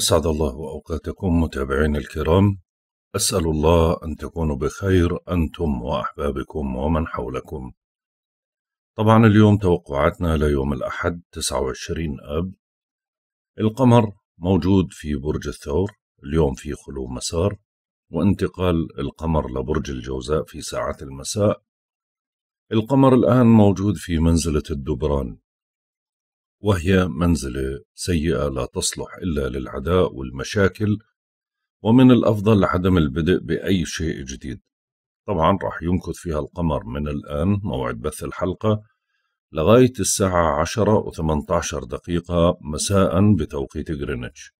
أسعد الله أوقاتكم متابعين الكرام أسأل الله أن تكونوا بخير أنتم وأحبابكم ومن حولكم طبعا اليوم توقعاتنا ليوم الأحد 29 أب القمر موجود في برج الثور اليوم في خلو مسار وانتقال القمر لبرج الجوزاء في ساعات المساء القمر الآن موجود في منزلة الدبران وهي منزلة سيئة لا تصلح إلا للعداء والمشاكل ومن الأفضل عدم البدء بأي شيء جديد طبعا راح يمكث فيها القمر من الآن موعد بث الحلقة لغاية الساعة عشره و 18 دقيقة مساء بتوقيت غرينتش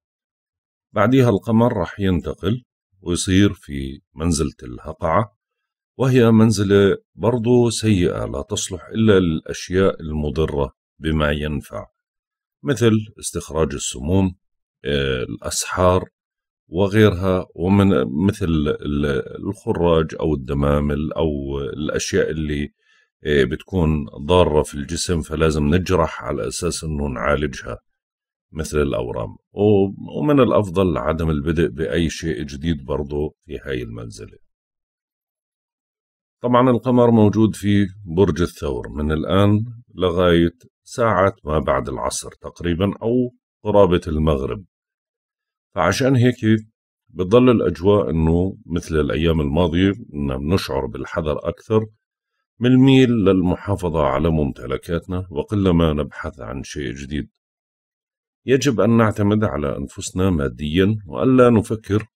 بعدها القمر راح ينتقل ويصير في منزلة الهقعة وهي منزلة برضو سيئة لا تصلح إلا للأشياء المضرة بما ينفع مثل استخراج السموم آه، الأسحار وغيرها ومن مثل الخراج أو الدمامل أو الأشياء اللي آه، بتكون ضارة في الجسم فلازم نجرح على أساس أنه نعالجها مثل الأورام ومن الأفضل عدم البدء بأي شيء جديد برضو في هاي المنزلة طبعا القمر موجود في برج الثور من الآن لغاية ساعة ما بعد العصر تقريبا أو قرابة المغرب فعشان هيك بتضل الأجواء إنه مثل الأيام الماضية إنه بنشعر بالحذر أكثر من الميل للمحافظة على ممتلكاتنا وقلما نبحث عن شيء جديد يجب أن نعتمد على أنفسنا ماديا وألا نفكر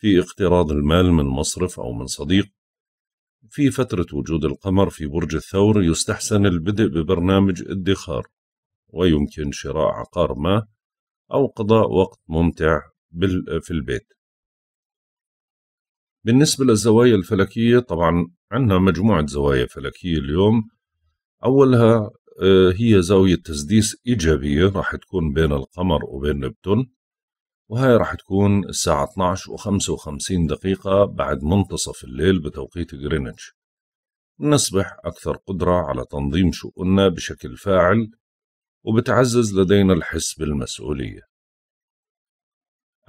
في اقتراض المال من مصرف أو من صديق في فترة وجود القمر في برج الثور يستحسن البدء ببرنامج ادخار ويمكن شراء عقار ما أو قضاء وقت ممتع في البيت بالنسبة للزوايا الفلكية طبعا عندنا مجموعة زوايا فلكية اليوم أولها آه، هي زاوية تسديس إيجابية راح تكون بين القمر وبين نبتون وهي راح تكون الساعة 12 و55 دقيقة بعد منتصف الليل بتوقيت جرينتش نصبح أكثر قدرة على تنظيم شؤوننا بشكل فاعل وبتعزز لدينا الحس بالمسؤولية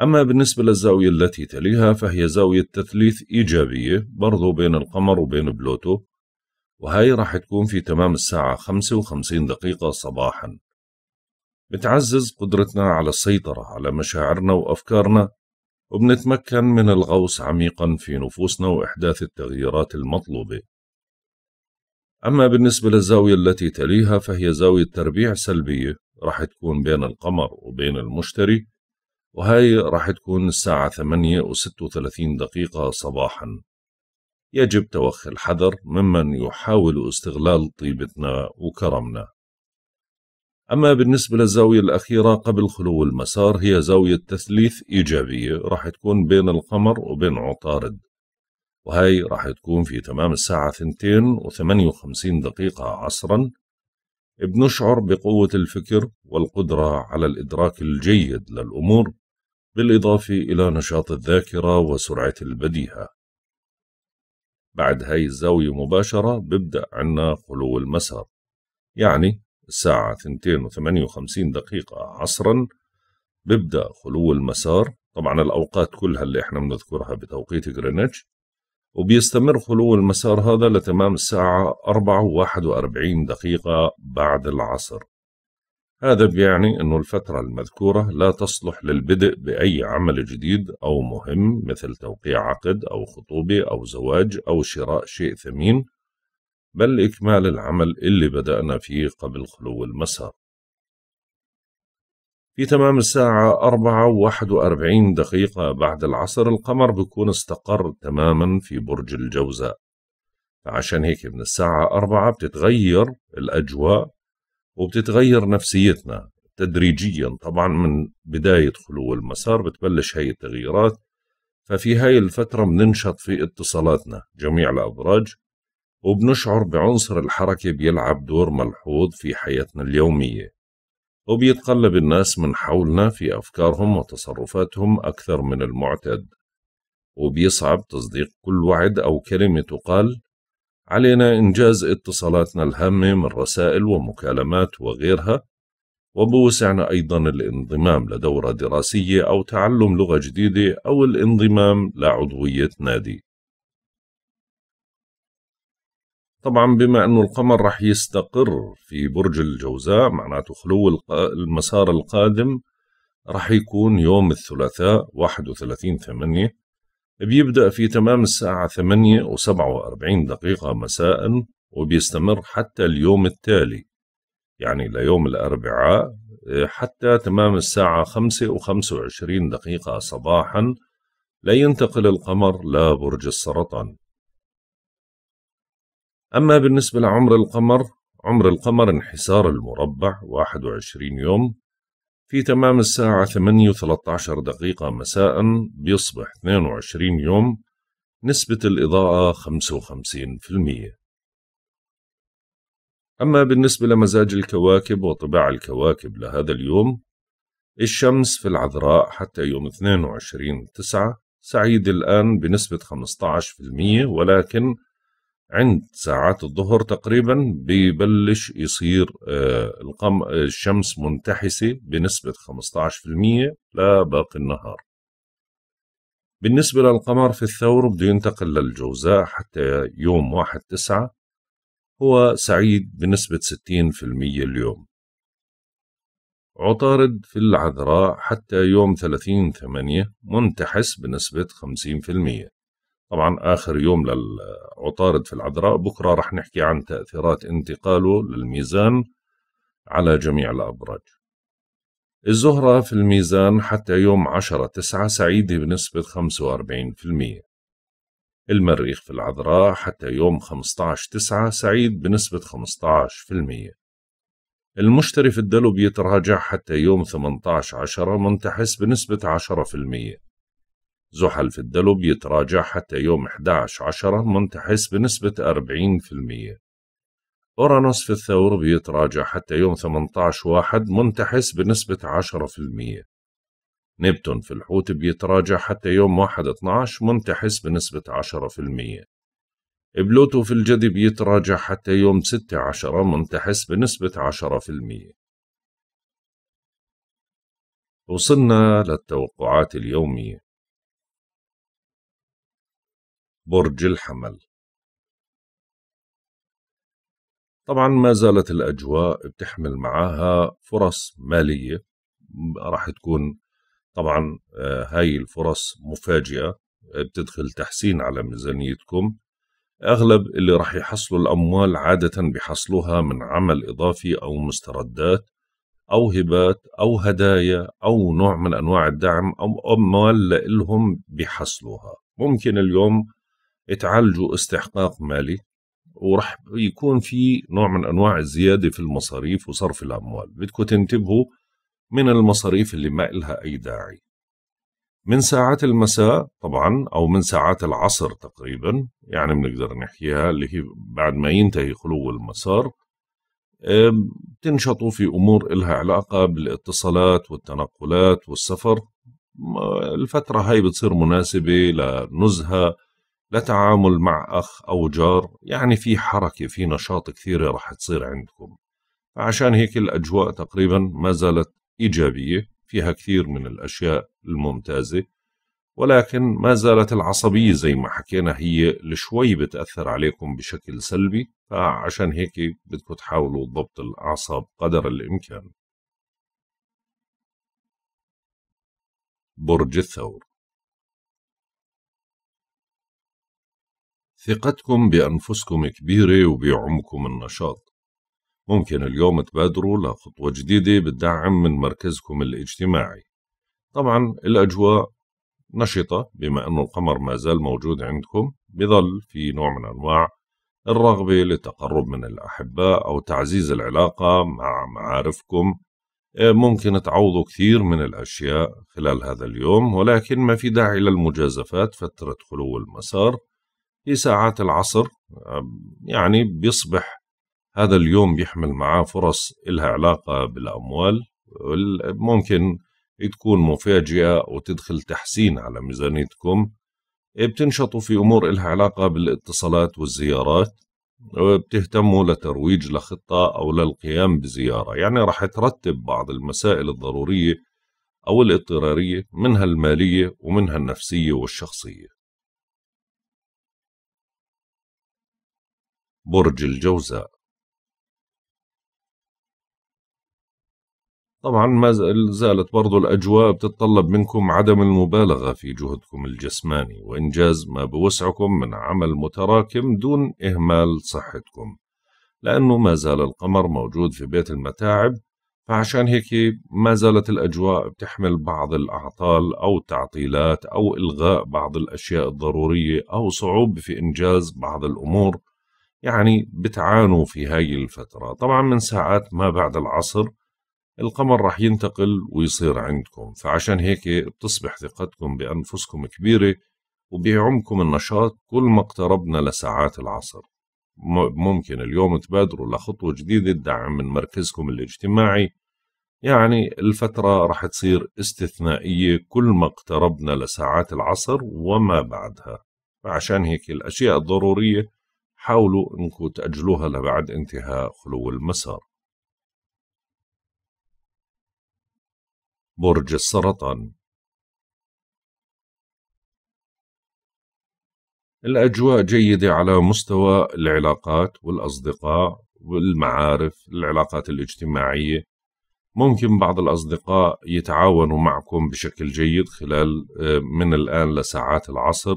أما بالنسبة للزاوية التي تليها فهي زاوية تثليث إيجابية برضو بين القمر وبين بلوتو وهي راح تكون في تمام الساعة 55 دقيقة صباحاً بتعزز قدرتنا على السيطرة على مشاعرنا وأفكارنا وبنتمكن من الغوص عميقا في نفوسنا وإحداث التغييرات المطلوبة أما بالنسبة للزاوية التي تليها فهي زاوية تربيع سلبية راح تكون بين القمر وبين المشتري وهي راح تكون الساعة 8 و 36 دقيقة صباحا يجب توخي الحذر ممن يحاول استغلال طيبتنا وكرمنا أما بالنسبة للزاوية الأخيرة قبل خلو المسار هي زاوية تثليث إيجابية راح تكون بين القمر وبين عطارد وهي راح تكون في تمام الساعة 2 و58 دقيقة عصرا بنشعر بقوة الفكر والقدرة على الإدراك الجيد للأمور بالإضافة إلى نشاط الذاكرة وسرعة البديهة بعد هاي الزاوية مباشرة ببدأ عنا خلو المسار يعني الساعة 2.58 دقيقة عصرا بيبدأ خلو المسار طبعا الأوقات كلها اللي احنا بنذكرها بتوقيت جرينتش وبيستمر خلو المسار هذا لتمام الساعة 4.41 دقيقة بعد العصر هذا بيعني أنه الفترة المذكورة لا تصلح للبدء بأي عمل جديد أو مهم مثل توقيع عقد أو خطوبة أو زواج أو شراء شيء ثمين بل إكمال العمل اللي بدأنا فيه قبل خلو المسار في تمام الساعة أربعة وواحد وأربعين دقيقة بعد العصر القمر بيكون استقر تماما في برج الجوزاء فعشان هيك من الساعة أربعة بتتغير الأجواء وبتتغير نفسيتنا تدريجيا طبعا من بداية خلو المسار بتبلش هاي التغييرات ففي هاي الفترة بننشط في اتصالاتنا جميع الأبراج وبنشعر بعنصر الحركة بيلعب دور ملحوظ في حياتنا اليومية وبيتقلب الناس من حولنا في أفكارهم وتصرفاتهم أكثر من المعتد وبيصعب تصديق كل وعد أو كلمة تقال علينا إنجاز اتصالاتنا الهامة من رسائل ومكالمات وغيرها وبوسعنا أيضا الانضمام لدورة دراسية أو تعلم لغة جديدة أو الانضمام لعضوية نادي طبعا بما أنه القمر رح يستقر في برج الجوزاء معناته خلو المسار القادم رح يكون يوم الثلاثاء 31 8 بيبدأ في تمام الساعة 8 و47 دقيقة مساء وبيستمر حتى اليوم التالي يعني ليوم الأربعاء حتى تمام الساعة 5 و25 دقيقة صباحا لينتقل القمر لبرج السرطان أما بالنسبة لعمر القمر عمر القمر انحسار المربع 21 يوم في تمام الساعة 8 و13 دقيقة مساء بيصبح 22 يوم نسبة الإضاءة 55% أما بالنسبة لمزاج الكواكب وطباع الكواكب لهذا اليوم الشمس في العذراء حتى يوم 22 9 سعيد الآن بنسبة 15% ولكن عند ساعات الظهر تقريبا ببلش يصير آه، الشمس منتحسة بنسبة 15% لباقي النهار بالنسبة للقمر في الثور بده ينتقل للجوزاء حتى يوم واحد تسعة هو سعيد بنسبة 60% اليوم عطارد في العذراء حتى يوم 30 ثمانية منتحس بنسبة 50% طبعا آخر يوم للعطارد في العذراء بكرة رح نحكي عن تأثيرات انتقاله للميزان على جميع الأبراج الزهرة في الميزان حتى يوم 10 9 سعيدة بنسبة 45% المريخ في العذراء حتى يوم 15 9 سعيد بنسبة 15% المشتري في الدلو بيتراجع حتى يوم 18 عشرة منتحس بنسبة 10% زحل في الدلو بيتراجع حتى يوم 11 عشرة منتحس بنسبة 40% أورانوس في الثور بيتراجع حتى يوم 18 واحد منتحس بنسبة 10% نبتون في الحوت بيتراجع حتى يوم 1 12 منتحس بنسبة 10% بلوتو في الجدي بيتراجع حتى يوم 6 عشرة منتحس بنسبة 10% وصلنا للتوقعات اليومية برج الحمل طبعا ما زالت الأجواء بتحمل معاها فرص مالية راح تكون طبعا آه، هاي الفرص مفاجئة آه، بتدخل تحسين على ميزانيتكم أغلب اللي راح يحصلوا الأموال عادة بيحصلوها من عمل إضافي أو مستردات أو هبات أو هدايا أو نوع من أنواع الدعم أو أموال لهم بيحصلوها ممكن اليوم تعالجوا استحقاق مالي ورح يكون في نوع من انواع الزياده في المصاريف وصرف الاموال بدكم تنتبهوا من المصاريف اللي ما إلها اي داعي من ساعات المساء طبعا او من ساعات العصر تقريبا يعني بنقدر نحكيها اللي هي بعد ما ينتهي خلو المسار تنشطوا في امور إلها علاقه بالاتصالات والتنقلات والسفر الفتره هاي بتصير مناسبه لنزهه تعامل مع أخ أو جار يعني في حركة في نشاط كثيرة رح تصير عندكم فعشان هيك الأجواء تقريبا ما زالت إيجابية فيها كثير من الأشياء الممتازة ولكن ما زالت العصبية زي ما حكينا هي اللي شوي بتأثر عليكم بشكل سلبي فعشان هيك بدكم تحاولوا ضبط الأعصاب قدر الإمكان برج الثور ثقتكم بأنفسكم كبيرة وبيعمكم النشاط ممكن اليوم تبادروا لخطوة جديدة بتدعم من مركزكم الاجتماعي طبعا الأجواء نشطة بما أنه القمر ما زال موجود عندكم بظل في نوع من أنواع الرغبة للتقرب من الأحباء أو تعزيز العلاقة مع معارفكم آه، ممكن تعوضوا كثير من الأشياء خلال هذا اليوم ولكن ما في داعي للمجازفات فترة خلو المسار في ساعات العصر يعني بيصبح هذا اليوم بيحمل معاه فرص إلها علاقة بالأموال ممكن تكون مفاجئة وتدخل تحسين على ميزانيتكم إيه، بتنشطوا في أمور إلها علاقة بالاتصالات والزيارات بتهتموا لترويج لخطة أو للقيام بزيارة يعني رح ترتب بعض المسائل الضرورية أو الاضطرارية منها المالية ومنها النفسية والشخصية برج الجوزاء طبعا ما زالت برضو الأجواء بتتطلب منكم عدم المبالغة في جهدكم الجسماني وإنجاز ما بوسعكم من عمل متراكم دون إهمال صحتكم لأنه ما زال القمر موجود في بيت المتاعب فعشان هيك ما زالت الأجواء بتحمل بعض الأعطال أو تعطيلات أو إلغاء بعض الأشياء الضرورية أو صعوبة في إنجاز بعض الأمور يعني بتعانوا في هاي الفترة طبعا من ساعات ما بعد العصر القمر رح ينتقل ويصير عندكم فعشان هيك بتصبح ثقتكم بأنفسكم كبيرة وبيعمكم النشاط كل ما اقتربنا لساعات العصر ممكن اليوم تبادروا لخطوة جديدة تدعم من مركزكم الاجتماعي يعني الفترة رح تصير استثنائية كل ما اقتربنا لساعات العصر وما بعدها فعشان هيك الأشياء الضرورية حاولوا انكم تأجلوها لبعد انتهاء خلو المسار برج السرطان الأجواء جيدة على مستوى العلاقات والأصدقاء والمعارف العلاقات الاجتماعية ممكن بعض الأصدقاء يتعاونوا معكم بشكل جيد خلال آه، من الآن لساعات العصر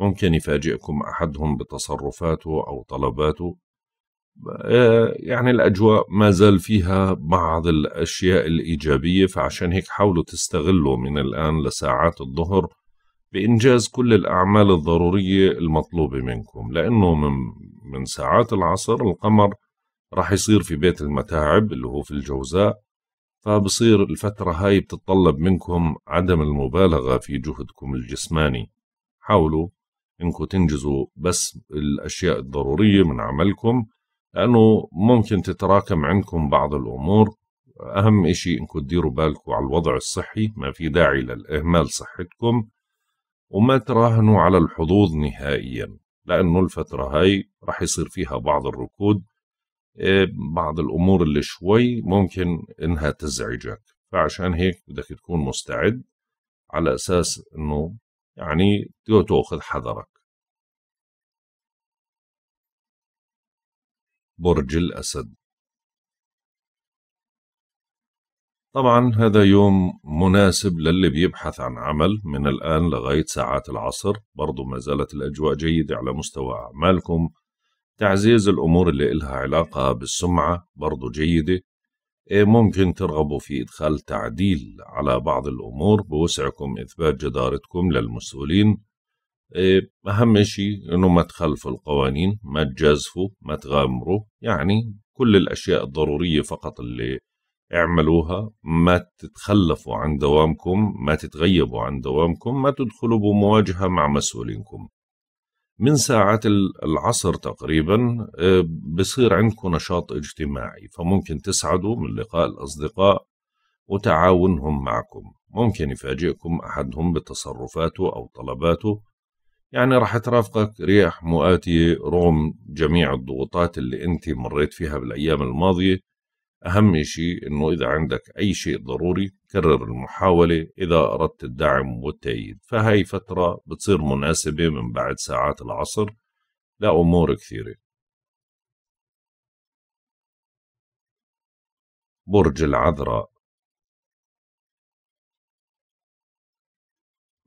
ممكن يفاجئكم أحدهم بتصرفاته أو طلباته آه، يعني الأجواء ما زال فيها بعض الأشياء الإيجابية فعشان هيك حاولوا تستغلوا من الآن لساعات الظهر بإنجاز كل الأعمال الضرورية المطلوبة منكم لأنه من, من ساعات العصر القمر راح يصير في بيت المتاعب اللي هو في الجوزاء فبصير الفترة هاي بتتطلب منكم عدم المبالغة في جهدكم الجسماني حاولوا انكم تنجزوا بس الاشياء الضروريه من عملكم لانه ممكن تتراكم عندكم بعض الامور اهم شيء انكم تديروا بالكم على الوضع الصحي ما في داعي للاهمال صحتكم وما تراهنوا على الحظوظ نهائيا لانه الفتره هاي راح يصير فيها بعض الركود إيه، بعض الامور اللي شوي ممكن انها تزعجك فعشان هيك بدك تكون مستعد على اساس انه يعني تأخذ حذرك برج الأسد طبعا هذا يوم مناسب للي بيبحث عن عمل من الآن لغاية ساعات العصر برضو ما زالت الأجواء جيدة على مستوى أعمالكم تعزيز الأمور اللي إلها علاقة بالسمعة برضو جيدة إيه ممكن ترغبوا في إدخال تعديل على بعض الأمور بوسعكم إثبات جدارتكم للمسؤولين إيه أهم شيء إنه ما تخلفوا القوانين ما تجازفوا ما تغامروا يعني كل الأشياء الضرورية فقط اللي اعملوها ما تتخلفوا عن دوامكم ما تتغيبوا عن دوامكم ما تدخلوا بمواجهة مع مسؤولينكم من ساعات العصر تقريبا آه، بصير عندكم نشاط اجتماعي فممكن تسعدوا من لقاء الأصدقاء وتعاونهم معكم ممكن يفاجئكم أحدهم بتصرفاته أو طلباته يعني راح ترافقك رياح مؤاتية رغم جميع الضغوطات اللي أنت مريت فيها بالأيام الماضية أهم شيء أنه إذا عندك أي شيء ضروري تكرر المحاولة إذا أردت الدعم والتأييد فهي فترة بتصير مناسبة من بعد ساعات العصر لأمور كثيرة برج العذراء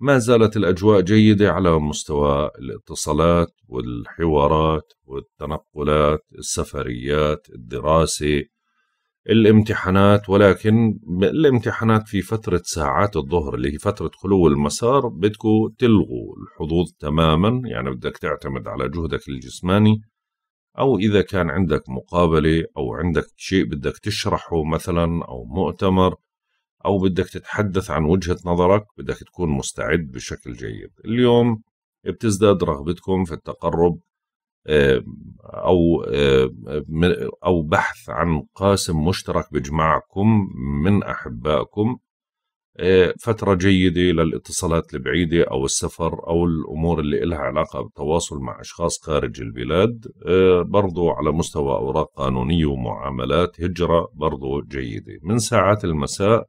ما زالت الأجواء جيدة على مستوى الاتصالات والحوارات والتنقلات السفريات الدراسة الامتحانات ولكن الامتحانات في فترة ساعات الظهر اللي هي فترة خلو المسار بدكوا تلغوا الحظوظ تماما يعني بدك تعتمد على جهدك الجسماني أو إذا كان عندك مقابلة أو عندك شيء بدك تشرحه مثلا أو مؤتمر أو بدك تتحدث عن وجهة نظرك بدك تكون مستعد بشكل جيد اليوم بتزداد رغبتكم في التقرب او او بحث عن قاسم مشترك بجمعكم من احبائكم آه، فتره جيده للاتصالات البعيده او السفر او الامور اللي لها علاقه بالتواصل مع اشخاص خارج البلاد آه، برضو على مستوى اوراق قانونيه ومعاملات هجره برضو جيده من ساعات المساء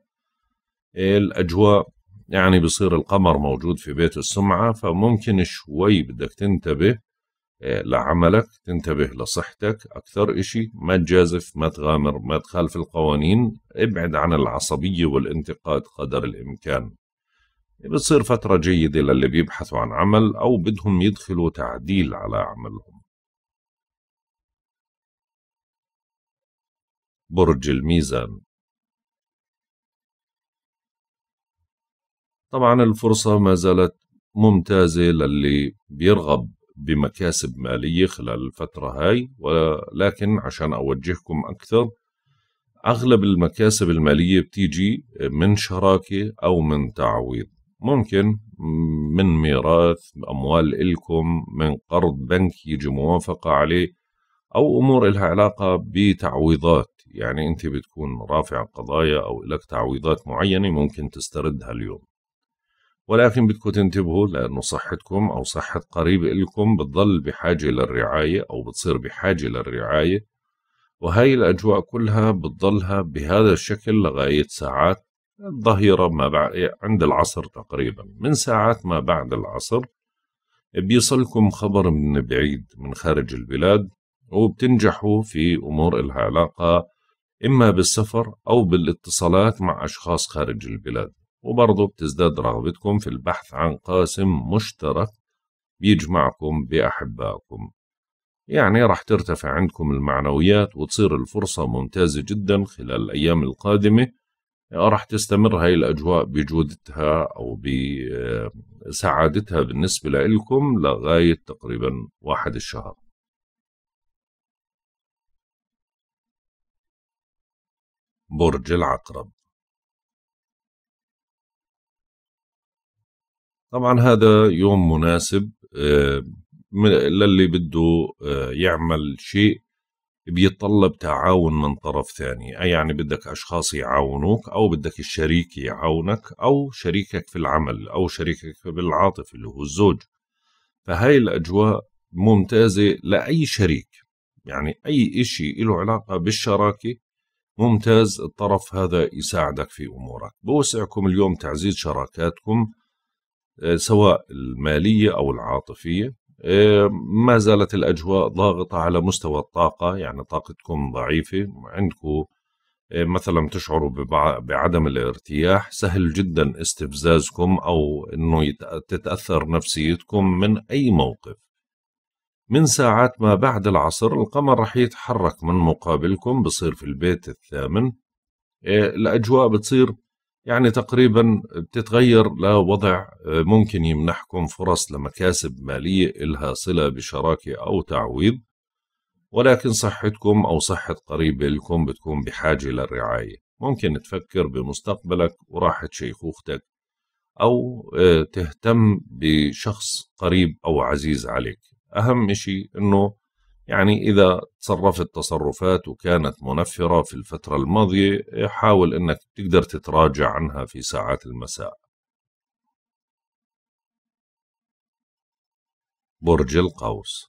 آه، الاجواء يعني بصير القمر موجود في بيت السمعه فممكن شوي بدك تنتبه لعملك تنتبه لصحتك أكثر إشي ما تجازف ما تغامر ما تخالف القوانين ابعد عن العصبية والانتقاد قدر الإمكان بتصير فترة جيدة للي بيبحثوا عن عمل أو بدهم يدخلوا تعديل على عملهم برج الميزان طبعا الفرصة ما زالت ممتازة للي بيرغب بمكاسب مالية خلال الفترة هاي ولكن عشان أوجهكم أكثر أغلب المكاسب المالية بتيجي من شراكة أو من تعويض ممكن من ميراث أموال إلكم من قرض بنكي يجي موافقة عليه أو أمور إلها علاقة بتعويضات يعني أنت بتكون رافع قضايا أو لك تعويضات معينة ممكن تستردها اليوم ولكن بدكم تنتبهوا لأنه صحتكم أو صحة قريب إلكم بتضل بحاجة للرعاية أو بتصير بحاجة للرعاية وهاي الأجواء كلها بتضلها بهذا الشكل لغاية ساعات الظهيرة ما بعد عند العصر تقريبا من ساعات ما بعد العصر بيصلكم خبر من بعيد من خارج البلاد وبتنجحوا في أمور العلاقة إما بالسفر أو بالاتصالات مع أشخاص خارج البلاد وبرضه بتزداد رغبتكم في البحث عن قاسم مشترك بيجمعكم بأحبائكم يعني راح ترتفع عندكم المعنويات وتصير الفرصة ممتازة جدا خلال الأيام القادمة راح تستمر هاي الأجواء بجودتها أو بسعادتها بالنسبة لكم لغاية تقريبا واحد الشهر برج العقرب طبعا هذا يوم مناسب آه، للي بده آه، يعمل شيء بيتطلب تعاون من طرف ثاني أي يعني بدك أشخاص يعاونوك أو بدك الشريك يعاونك أو شريكك في العمل أو شريكك بالعاطفة اللي هو الزوج فهاي الأجواء ممتازة لأي شريك يعني أي إشي له علاقة بالشراكة ممتاز الطرف هذا يساعدك في أمورك بوسعكم اليوم تعزيز شراكاتكم آه، سواء الماليه او العاطفيه آه، ما زالت الاجواء ضاغطه على مستوى الطاقه يعني طاقتكم ضعيفه عندكم آه، مثلا تشعروا بعدم الارتياح سهل جدا استفزازكم او انه تتاثر نفسيتكم من اي موقف من ساعات ما بعد العصر القمر رح يتحرك من مقابلكم بصير في البيت الثامن الأجواء بتصير يعني تقريبا بتتغير لوضع آه، ممكن يمنحكم فرص لمكاسب مالية إلها صلة بشراكة أو تعويض ولكن صحتكم أو صحة قريبة لكم بتكون بحاجة للرعاية ممكن تفكر بمستقبلك وراحة شيخوختك أو آه، تهتم بشخص قريب أو عزيز عليك أهم شيء أنه يعني إذا تصرفت تصرفات وكانت منفرة في الفترة الماضية حاول أنك تقدر تتراجع عنها في ساعات المساء برج القوس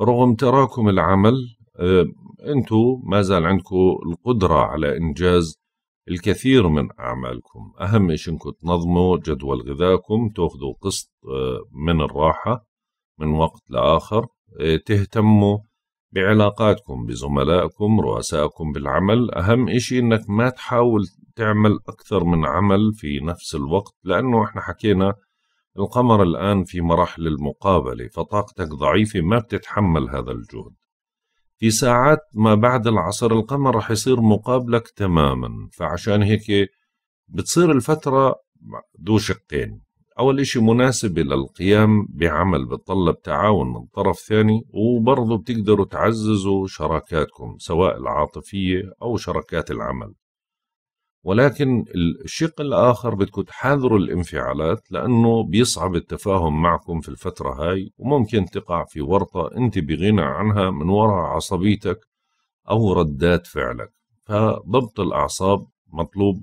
رغم تراكم العمل آه، أنتوا ما زال عندكم القدرة على إنجاز الكثير من أعمالكم أهم شيء إنكم تنظموا جدول غذائكم تاخذوا قسط آه، من الراحة من وقت لآخر آه، تهتموا بعلاقاتكم بزملائكم رؤسائكم بالعمل أهم شيء إنك ما تحاول تعمل أكثر من عمل في نفس الوقت لأنه إحنا حكينا القمر الآن في مراحل المقابلة فطاقتك ضعيفة ما بتتحمل هذا الجهد في ساعات ما بعد العصر القمر رح يصير مقابلك تماما فعشان هيك بتصير الفترة ذو شقين أول إشي مناسبة للقيام بعمل بتطلب تعاون من طرف ثاني وبرضه بتقدروا تعززوا شراكاتكم سواء العاطفية أو شراكات العمل ولكن الشق الآخر بدكم تحاذروا الانفعالات لأنه بيصعب التفاهم معكم في الفترة هاي وممكن تقع في ورطة أنت بغنى عنها من وراء عصبيتك أو ردات فعلك فضبط الأعصاب مطلوب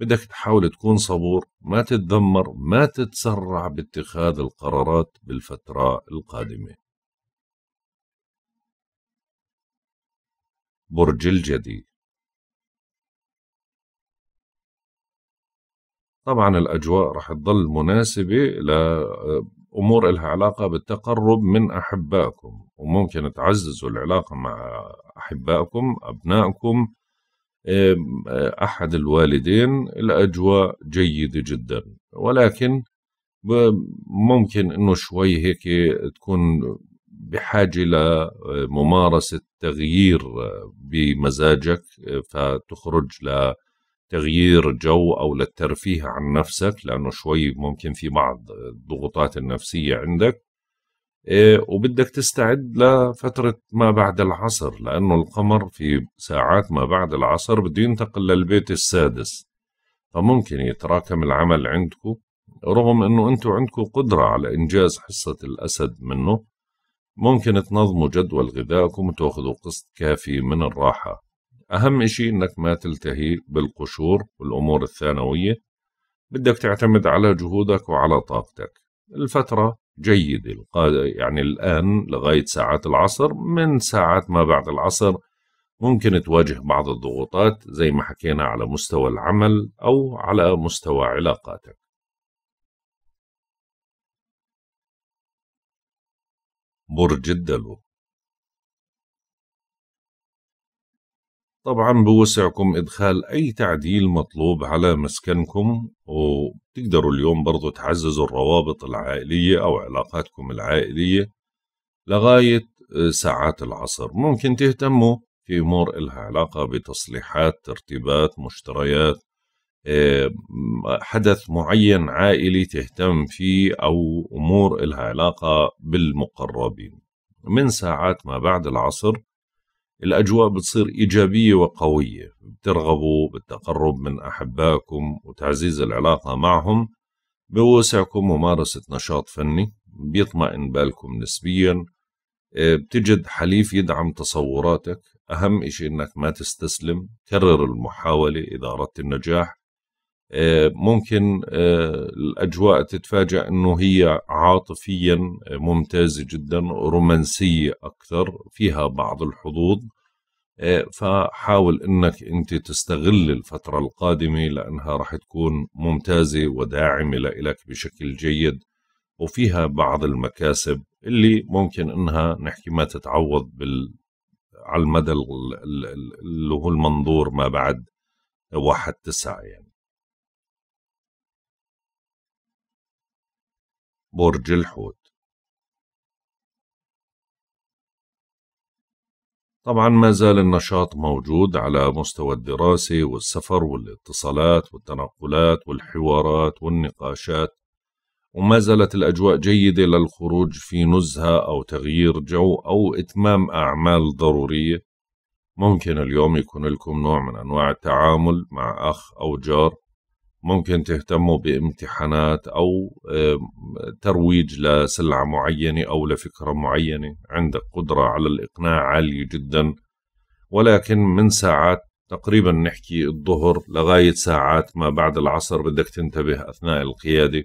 بدك تحاول تكون صبور ما تتذمر ما تتسرع باتخاذ القرارات بالفترة القادمة برج الجدي طبعا الأجواء رح تضل مناسبة لأمور لها علاقة بالتقرب من أحبائكم وممكن تعززوا العلاقة مع أحبائكم أبنائكم أحد الوالدين الأجواء جيدة جدا ولكن ممكن انه شوي هيك تكون بحاجه لممارسه تغيير بمزاجك فتخرج ل تغيير جو او للترفيه عن نفسك لانه شوي ممكن في بعض الضغوطات النفسيه عندك إيه، وبدك تستعد لفتره ما بعد العصر لانه القمر في ساعات ما بعد العصر بده ينتقل للبيت السادس فممكن يتراكم العمل عندكم رغم انه انتم عندكم قدره على انجاز حصه الاسد منه ممكن تنظموا جدول غذائكم وتاخذوا قسط كافي من الراحه أهم شيء إنك ما تلتهي بالقشور والأمور الثانوية بدك تعتمد على جهودك وعلى طاقتك الفترة جيدة يعني الآن لغاية ساعات العصر من ساعات ما بعد العصر ممكن تواجه بعض الضغوطات زي ما حكينا على مستوى العمل أو على مستوى علاقاتك برج الدلو طبعا بوسعكم إدخال أي تعديل مطلوب على مسكنكم وتقدروا اليوم برضو تعززوا الروابط العائلية أو علاقاتكم العائلية لغاية آه، ساعات العصر ممكن تهتموا في أمور إلها علاقة بتصليحات ترتيبات مشتريات آه، حدث معين عائلي تهتم فيه أو أمور إلها علاقة بالمقربين من ساعات ما بعد العصر الأجواء بتصير إيجابية وقوية بترغبوا بالتقرب من أحبائكم وتعزيز العلاقة معهم بوسعكم ممارسة نشاط فني بيطمئن بالكم نسبيا آه، بتجد حليف يدعم تصوراتك أهم إشي إنك ما تستسلم كرر المحاولة إذا أردت النجاح ممكن آه، الأجواء تتفاجأ أنه هي عاطفيا آه، ممتازة جدا رومانسية أكثر فيها بعض الحظوظ آه، فحاول أنك أنت تستغل الفترة القادمة لأنها راح تكون ممتازة وداعمة لإلك بشكل جيد وفيها بعض المكاسب اللي ممكن أنها نحكي ما تتعوض بال على المدى اللي هو المنظور ما بعد واحد تسعة يعني برج الحوت طبعا ما زال النشاط موجود على مستوى الدراسة والسفر والاتصالات والتنقلات والحوارات والنقاشات وما زالت الأجواء جيدة للخروج في نزهة أو تغيير جو أو إتمام أعمال ضرورية ممكن اليوم يكون لكم نوع من أنواع التعامل مع أخ أو جار ممكن تهتموا بامتحانات او ترويج لسلعه معينه او لفكره معينه عندك قدره على الاقناع عاليه جدا ولكن من ساعات تقريبا نحكي الظهر لغايه ساعات ما بعد العصر بدك تنتبه اثناء القياده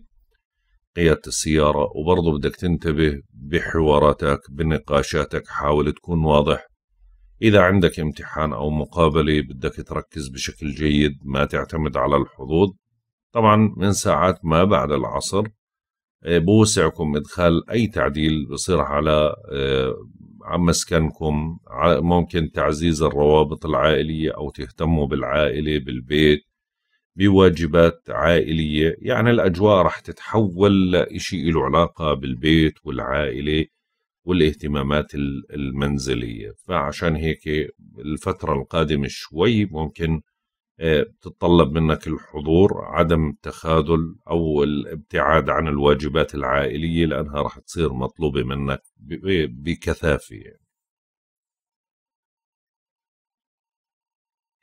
قياده السياره وبرضه بدك تنتبه بحواراتك بنقاشاتك حاول تكون واضح إذا عندك امتحان أو مقابلة بدك تركز بشكل جيد ما تعتمد على الحظوظ طبعا من ساعات ما بعد العصر آه، بوسعكم إدخال أي تعديل بصير على آه، مسكنكم ممكن تعزيز الروابط العائلية أو تهتموا بالعائلة بالبيت بواجبات عائلية يعني الأجواء رح تتحول لإشي له علاقة بالبيت والعائلة والاهتمامات المنزلية فعشان هيك الفترة القادمة شوي ممكن بتتطلب إيه، منك الحضور عدم التخاذل او الابتعاد عن الواجبات العائليه لانها راح تصير مطلوبه منك بكثافه يعني.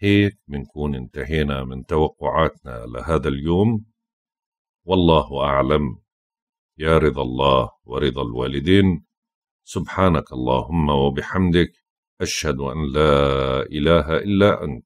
هيك بنكون انتهينا من توقعاتنا لهذا اليوم والله اعلم يا رضا الله ورضا الوالدين سبحانك اللهم وبحمدك اشهد ان لا اله الا انت